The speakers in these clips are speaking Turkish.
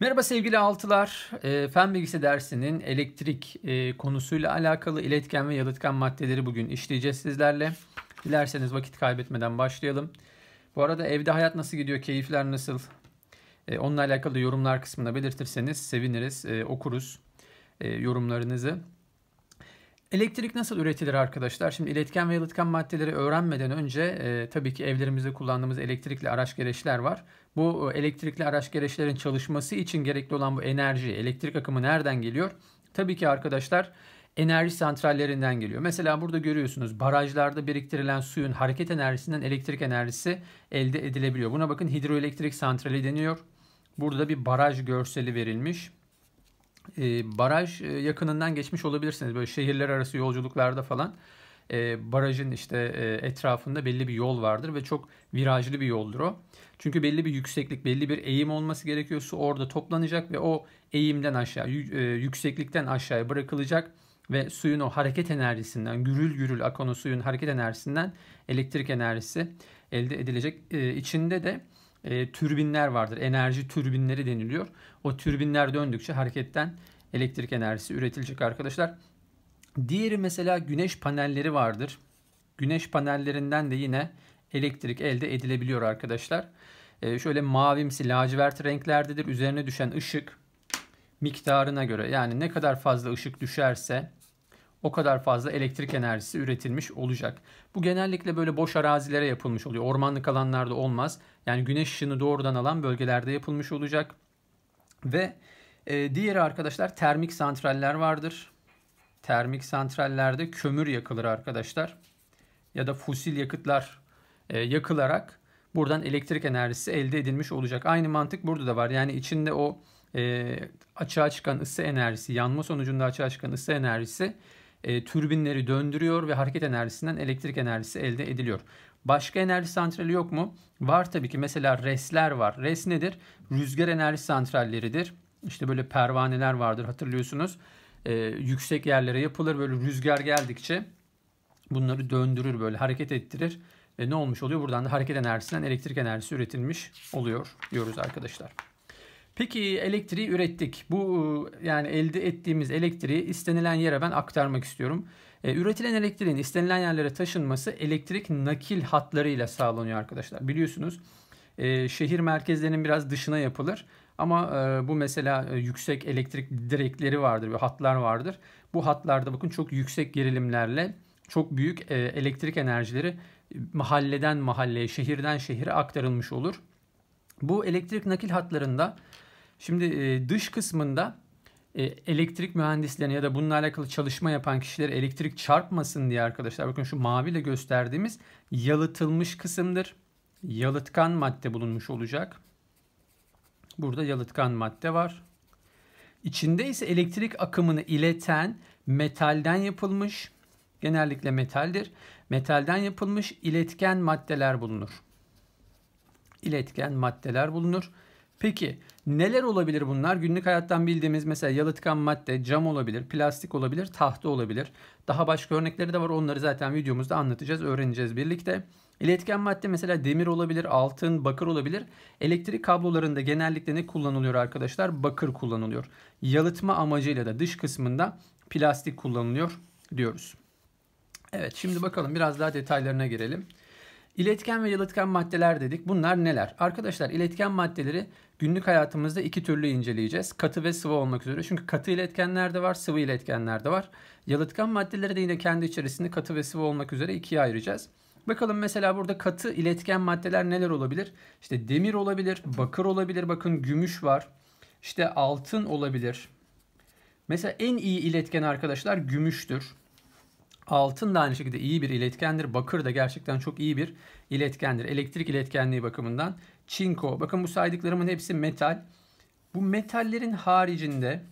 Merhaba sevgili altılar. E, Fen bilgisi dersinin elektrik e, konusuyla alakalı iletken ve yalıtkan maddeleri bugün işleyeceğiz sizlerle. Dilerseniz vakit kaybetmeden başlayalım. Bu arada evde hayat nasıl gidiyor, keyifler nasıl? E, onunla alakalı yorumlar kısmında belirtirseniz seviniriz, e, okuruz e, yorumlarınızı. Elektrik nasıl üretilir arkadaşlar? Şimdi iletken ve yalıtkan maddeleri öğrenmeden önce e, tabii ki evlerimizde kullandığımız elektrikli araç gereçler var. Bu e, elektrikli araç gereçlerin çalışması için gerekli olan bu enerji, elektrik akımı nereden geliyor? Tabii ki arkadaşlar enerji santrallerinden geliyor. Mesela burada görüyorsunuz barajlarda biriktirilen suyun hareket enerjisinden elektrik enerjisi elde edilebiliyor. Buna bakın hidroelektrik santrali deniyor. Burada bir baraj görseli verilmiş. Ee, e, baraj yakınından geçmiş olabilirsiniz. Böyle şehirler arası yolculuklarda falan e, barajın işte e, etrafında belli bir yol vardır ve çok virajlı bir yoldur o. Çünkü belli bir yükseklik, belli bir eğim olması gerekiyorsa orada toplanacak ve o eğimden aşağı, e, yükseklikten aşağıya bırakılacak ve suyun o hareket enerjisinden, gürül gürül akan o suyun hareket enerjisinden elektrik enerjisi elde edilecek. E, içinde de e, türbinler vardır. Enerji türbinleri deniliyor. O türbinler döndükçe hareketten elektrik enerjisi üretilecek arkadaşlar. Diğeri mesela güneş panelleri vardır. Güneş panellerinden de yine elektrik elde edilebiliyor arkadaşlar. E, şöyle mavimsi lacivert renklerdedir. Üzerine düşen ışık miktarına göre yani ne kadar fazla ışık düşerse o kadar fazla elektrik enerjisi üretilmiş olacak. Bu genellikle böyle boş arazilere yapılmış oluyor. Ormanlık alanlarda olmaz. Yani güneş ışını doğrudan alan bölgelerde yapılmış olacak. Ve e, diğeri arkadaşlar termik santraller vardır. Termik santrallerde kömür yakılır arkadaşlar. Ya da fosil yakıtlar e, yakılarak buradan elektrik enerjisi elde edilmiş olacak. Aynı mantık burada da var. Yani içinde o e, açığa çıkan ısı enerjisi, yanma sonucunda açığa çıkan ısı enerjisi e, türbinleri döndürüyor ve hareket enerjisinden elektrik enerjisi elde ediliyor. Başka enerji santrali yok mu? Var tabii ki mesela resler var. Res nedir? Rüzgar enerji santralleridir. İşte böyle pervaneler vardır hatırlıyorsunuz. E, yüksek yerlere yapılır böyle rüzgar geldikçe bunları döndürür böyle hareket ettirir. Ve ne olmuş oluyor? Buradan da hareket enerjisinden elektrik enerjisi üretilmiş oluyor diyoruz arkadaşlar. Peki elektriği ürettik. Bu e, yani elde ettiğimiz elektriği istenilen yere ben aktarmak istiyorum. E, üretilen elektriğin istenilen yerlere taşınması elektrik nakil hatlarıyla sağlanıyor arkadaşlar. Biliyorsunuz e, şehir merkezlerinin biraz dışına yapılır. Ama e, bu mesela e, yüksek elektrik direkleri vardır, bir hatlar vardır. Bu hatlarda bakın çok yüksek gerilimlerle çok büyük e, elektrik enerjileri e, mahalleden mahalleye, şehirden şehire aktarılmış olur. Bu elektrik nakil hatlarında Şimdi e, dış kısmında e, elektrik mühendislerine ya da bununla alakalı çalışma yapan kişilere elektrik çarpmasın diye arkadaşlar bakın şu maviyle gösterdiğimiz yalıtılmış kısımdır. Yalıtkan madde bulunmuş olacak. Burada yalıtkan madde var. İçinde ise elektrik akımını ileten metalden yapılmış, genellikle metaldir. Metalden yapılmış iletken maddeler bulunur. İletken maddeler bulunur. Peki neler olabilir bunlar? Günlük hayattan bildiğimiz mesela yalıtkan madde, cam olabilir, plastik olabilir, tahta olabilir. Daha başka örnekleri de var. Onları zaten videomuzda anlatacağız, öğreneceğiz birlikte. İletken madde mesela demir olabilir, altın, bakır olabilir. Elektrik kablolarında genellikle ne kullanılıyor arkadaşlar? Bakır kullanılıyor. Yalıtma amacıyla da dış kısmında plastik kullanılıyor diyoruz. Evet şimdi bakalım biraz daha detaylarına girelim. İletken ve yalıtkan maddeler dedik. Bunlar neler? Arkadaşlar iletken maddeleri günlük hayatımızda iki türlü inceleyeceğiz. Katı ve sıvı olmak üzere. Çünkü katı iletkenler de var, sıvı iletkenler de var. Yalıtkan maddeleri de yine kendi içerisinde katı ve sıvı olmak üzere ikiye ayıracağız. Bakalım mesela burada katı iletken maddeler neler olabilir? İşte demir olabilir, bakır olabilir. Bakın gümüş var. İşte altın olabilir. Mesela en iyi iletken arkadaşlar gümüştür. Altın da aynı şekilde iyi bir iletkendir. Bakır da gerçekten çok iyi bir iletkendir. Elektrik iletkenliği bakımından. Çinko. Bakın bu saydıklarımın hepsi metal. Bu metallerin haricinde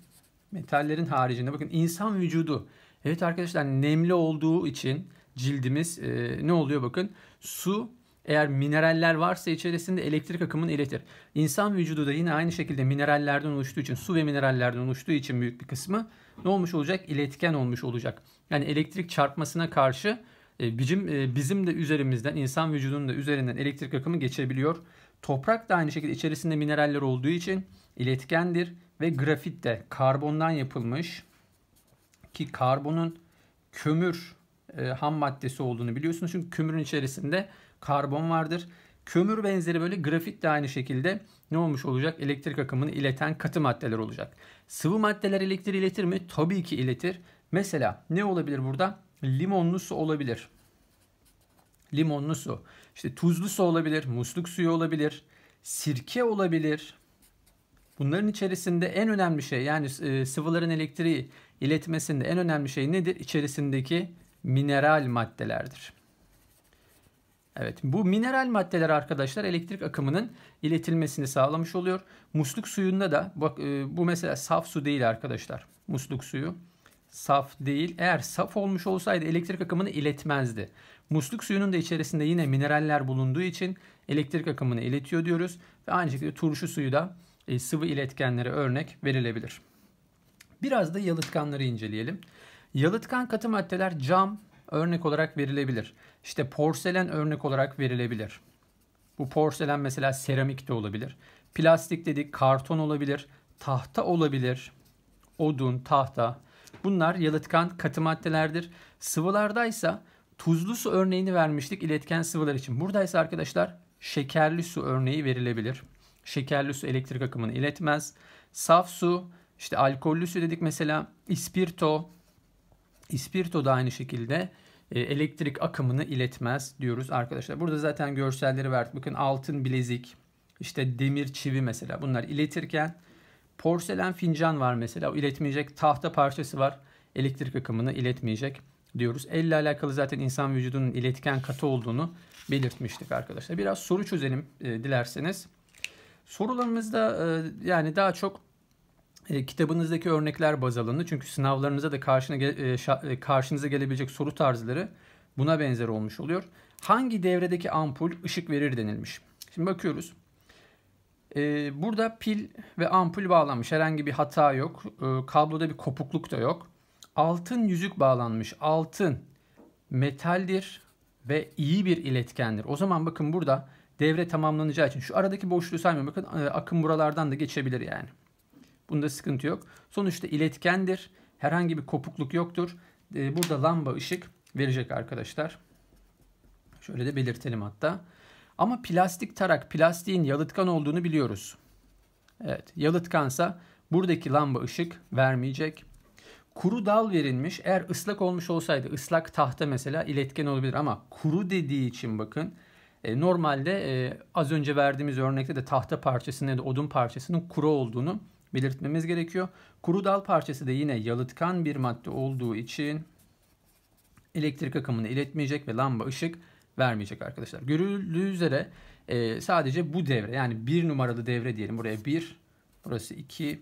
metallerin haricinde bakın insan vücudu. Evet arkadaşlar nemli olduğu için cildimiz e, ne oluyor bakın? Su eğer mineraller varsa içerisinde elektrik akımını iletir. İnsan vücudu da yine aynı şekilde minerallerden oluştuğu için, su ve minerallerden oluştuğu için büyük bir kısmı ne olmuş olacak? İletken olmuş olacak. Yani elektrik çarpmasına karşı e, bizim, e, bizim de üzerimizden, insan vücudunun da üzerinden elektrik akımı geçebiliyor. Toprak da aynı şekilde içerisinde mineraller olduğu için iletkendir ve grafit de karbondan yapılmış ki karbonun kömür e, ham maddesi olduğunu biliyorsunuz. Çünkü kömürün içerisinde karbon vardır. Kömür benzeri böyle grafit de aynı şekilde ne olmuş olacak? Elektrik akımını ileten katı maddeler olacak. Sıvı maddeler elektriği iletir mi? Tabii ki iletir. Mesela ne olabilir burada? Limonlu su olabilir. Limonlu su. İşte tuzlu su olabilir, musluk suyu olabilir, sirke olabilir. Bunların içerisinde en önemli şey yani e, sıvıların elektriği iletmesinde en önemli şey nedir? İçerisindeki mineral maddelerdir. Evet bu mineral maddeler arkadaşlar elektrik akımının iletilmesini sağlamış oluyor. Musluk suyunda da bak e, bu mesela saf su değil arkadaşlar. Musluk suyu saf değil. Eğer saf olmuş olsaydı elektrik akımını iletmezdi. Musluk suyunun da içerisinde yine mineraller bulunduğu için elektrik akımını iletiyor diyoruz. Ve aynı şekilde turşu suyu da e, sıvı iletkenlere örnek verilebilir. Biraz da yalıtkanları inceleyelim. Yalıtkan katı maddeler cam örnek olarak verilebilir. İşte porselen örnek olarak verilebilir. Bu porselen mesela seramik de olabilir. Plastik dedik, karton olabilir, tahta olabilir, odun, tahta. Bunlar yalıtkan katı maddelerdir. Sıvılardaysa tuzlu su örneğini vermiştik iletken sıvılar için. Buradaysa arkadaşlar şekerli su örneği verilebilir. Şekerli su elektrik akımını iletmez. Saf su, işte alkollü su dedik mesela, ispirto, ispirto da aynı şekilde e, elektrik akımını iletmez diyoruz arkadaşlar. Burada zaten görselleri verdik. Bakın altın bilezik, işte demir çivi mesela bunlar iletirken porselen fincan var mesela o iletmeyecek. Tahta parçası var elektrik akımını iletmeyecek diyoruz. Elle alakalı zaten insan vücudunun iletken katı olduğunu belirtmiştik arkadaşlar. Biraz soru çözelim e, dilerseniz. Sorularımızda e, yani daha çok e, kitabınızdaki örnekler baz alındı. Çünkü sınavlarınıza da karşına e, şa, e, karşınıza gelebilecek soru tarzları buna benzer olmuş oluyor. Hangi devredeki ampul ışık verir denilmiş. Şimdi bakıyoruz. E, burada pil ve ampul bağlanmış. Herhangi bir hata yok. E, kabloda bir kopukluk da yok. Altın yüzük bağlanmış. Altın metaldir ve iyi bir iletkendir. O zaman bakın burada devre tamamlanacağı için şu aradaki boşluğu saymıyorum. Bakın e, akım buralardan da geçebilir yani. Bunda sıkıntı yok. Sonuçta iletkendir. Herhangi bir kopukluk yoktur. Ee, burada lamba ışık verecek arkadaşlar. Şöyle de belirtelim hatta. Ama plastik tarak plastiğin yalıtkan olduğunu biliyoruz. Evet yalıtkansa buradaki lamba ışık vermeyecek. Kuru dal verilmiş. Eğer ıslak olmuş olsaydı ıslak tahta mesela iletken olabilir ama kuru dediği için bakın e, normalde e, az önce verdiğimiz örnekte de tahta parçasının ya da odun parçasının kuru olduğunu belirtmemiz gerekiyor. Kuru dal parçası da yine yalıtkan bir madde olduğu için elektrik akımını iletmeyecek ve lamba ışık vermeyecek arkadaşlar. Görüldüğü üzere e, sadece bu devre yani bir numaralı devre diyelim. Buraya bir, burası iki,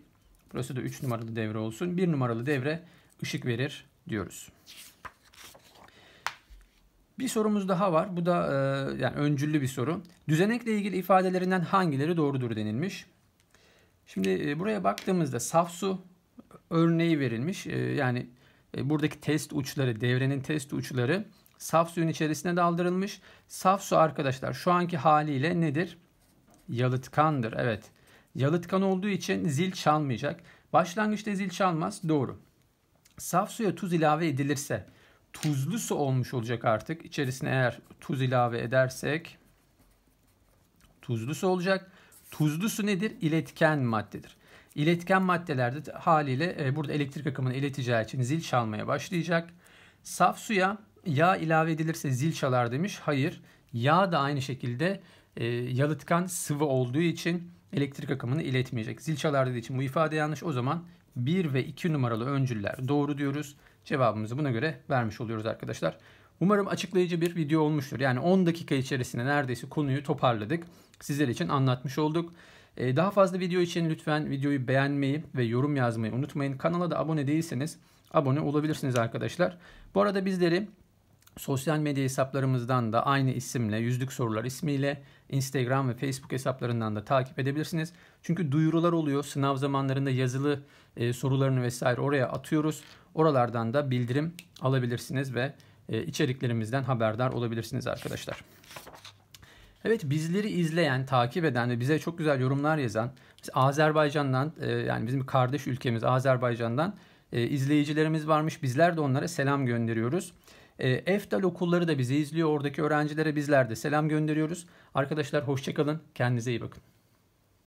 burası da üç numaralı devre olsun. Bir numaralı devre ışık verir diyoruz. Bir sorumuz daha var. Bu da e, yani öncüllü bir soru. Düzenekle ilgili ifadelerinden hangileri doğrudur denilmiş. Şimdi e, buraya baktığımızda saf su örneği verilmiş. E, yani e, buradaki test uçları, devrenin test uçları saf suyun içerisine daldırılmış. Saf su arkadaşlar şu anki haliyle nedir? Yalıtkandır. Evet. Yalıtkan olduğu için zil çalmayacak. Başlangıçta zil çalmaz. Doğru. Saf suya tuz ilave edilirse tuzlu su olmuş olacak artık. İçerisine eğer tuz ilave edersek tuzlu su olacak. Tuzlu su nedir? İletken maddedir. İletken maddelerde haliyle e, burada elektrik akımını ileteceği için zil çalmaya başlayacak. Saf suya yağ ilave edilirse zil çalar demiş. Hayır. Yağ da aynı şekilde e, yalıtkan sıvı olduğu için elektrik akımını iletmeyecek. Zil çalar dediği için bu ifade yanlış. O zaman 1 ve 2 numaralı öncüller doğru diyoruz. Cevabımızı buna göre vermiş oluyoruz arkadaşlar. Umarım açıklayıcı bir video olmuştur. Yani 10 dakika içerisinde neredeyse konuyu toparladık. Sizler için anlatmış olduk. Ee, daha fazla video için lütfen videoyu beğenmeyi ve yorum yazmayı unutmayın. Kanala da abone değilseniz abone olabilirsiniz arkadaşlar. Bu arada bizleri sosyal medya hesaplarımızdan da aynı isimle, Yüzlük Sorular ismiyle Instagram ve Facebook hesaplarından da takip edebilirsiniz. Çünkü duyurular oluyor. Sınav zamanlarında yazılı e, sorularını vesaire oraya atıyoruz. Oralardan da bildirim alabilirsiniz ve e, içeriklerimizden haberdar olabilirsiniz arkadaşlar. Evet bizleri izleyen, takip eden ve bize çok güzel yorumlar yazan Azerbaycan'dan e, yani bizim kardeş ülkemiz Azerbaycan'dan e, izleyicilerimiz varmış. Bizler de onlara selam gönderiyoruz. EFTAL okulları da bizi izliyor. Oradaki öğrencilere bizler de selam gönderiyoruz. Arkadaşlar hoşçakalın. Kendinize iyi bakın.